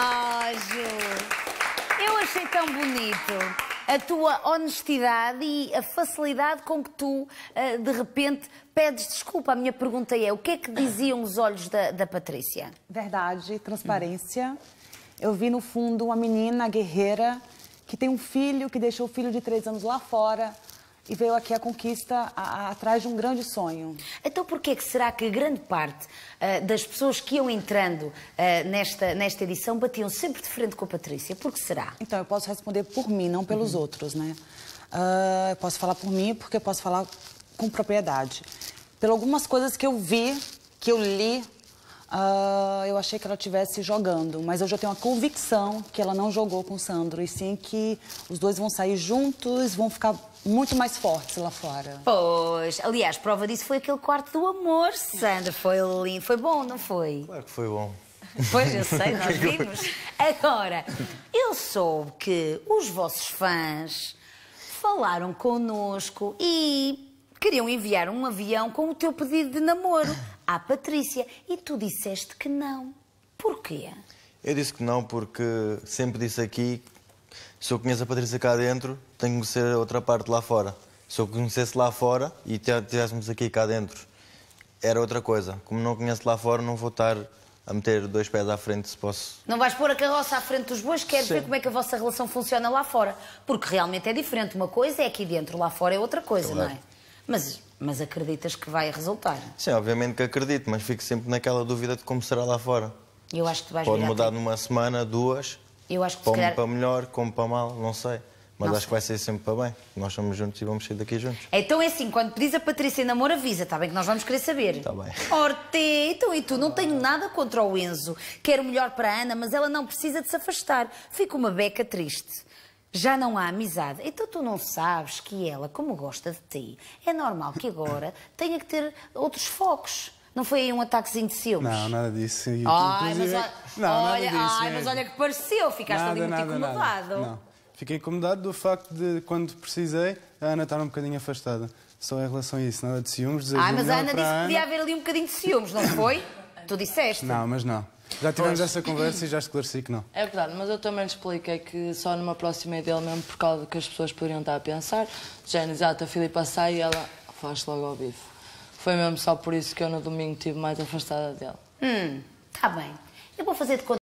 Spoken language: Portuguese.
Ju, eu achei tão bonito a tua honestidade e a facilidade com que tu, eh, de repente, pedes desculpa. A minha pergunta é: o que é que diziam os olhos da, da Patrícia? Verdade, transparência. Eu vi no fundo uma menina guerreira que tem um filho, que deixou o filho de três anos lá fora, e veio aqui a conquista a, a, atrás de um grande sonho. Então por que será que grande parte uh, das pessoas que iam entrando uh, nesta, nesta edição batiam sempre de frente com a Patrícia? Por que será? Então eu posso responder por mim, não pelos uhum. outros, né? Uh, eu posso falar por mim porque eu posso falar com propriedade. Pelas algumas coisas que eu vi, que eu li, Uh, eu achei que ela estivesse jogando, mas eu já tenho a convicção que ela não jogou com o Sandro, e sim que os dois vão sair juntos, vão ficar muito mais fortes lá fora. Pois, aliás, prova disso foi aquele quarto do amor, Sandro. Foi lindo, foi bom, não foi? Claro que foi bom. Pois, eu sei, nós vimos. Agora, eu soube que os vossos fãs falaram connosco e queriam enviar um avião com o teu pedido de namoro à Patrícia e tu disseste que não. Porquê? Eu disse que não porque sempre disse aqui se eu conheço a Patrícia cá dentro, tenho que conhecer a outra parte lá fora. Se eu conhecesse lá fora e tivéssemos aqui cá dentro, era outra coisa. Como não conheço lá fora, não vou estar a meter dois pés à frente se posso. Não vais pôr a carroça à frente dos bois, quero Sim. ver como é que a vossa relação funciona lá fora. Porque realmente é diferente. Uma coisa é aqui dentro, lá fora é outra coisa, claro. É não é? Mas, mas acreditas que vai resultar? Sim, obviamente que acredito, mas fico sempre naquela dúvida de como será lá fora. Eu acho que tu vais Pode mudar tempo. numa semana, duas. Eu acho que como calhar... para melhor, como para mal, não sei. Mas não acho sei. que vai ser sempre para bem. Nós estamos juntos e vamos sair daqui juntos. Então é assim, quando pedis a Patrícia namoro, avisa, está bem que nós vamos querer saber. Está bem. Orte, então e tu? Não tenho nada contra o Enzo. Quero melhor para a Ana, mas ela não precisa de se afastar. Fico uma beca triste já não há amizade. Então tu não sabes que ela, como gosta de ti, é normal que agora tenha que ter outros focos. Não foi aí um ataquezinho de ciúmes? Não, nada disso. Ai, mas, o... não, olha, disso ai mas olha que pareceu, ficaste nada, ali muito nada, incomodado. Nada. Não. Fiquei incomodado do facto de, quando precisei, a Ana estar um bocadinho afastada. Só em relação a isso, nada de ciúmes. Ah, mas a Ana disse que podia haver ali um bocadinho de ciúmes, não foi? tu disseste? Não, mas não. Já tivemos Pois. essa conversa e já esclareci que não. É verdade, mas eu também lhe expliquei que só numa próxima ideia mesmo, por causa do que as pessoas poderiam estar a pensar. Já é exato, a Filipa sai e ela faz logo ao bife. Foi mesmo só por isso que eu no domingo estive mais afastada dela. Hum, tá bem. Eu vou fazer de conta.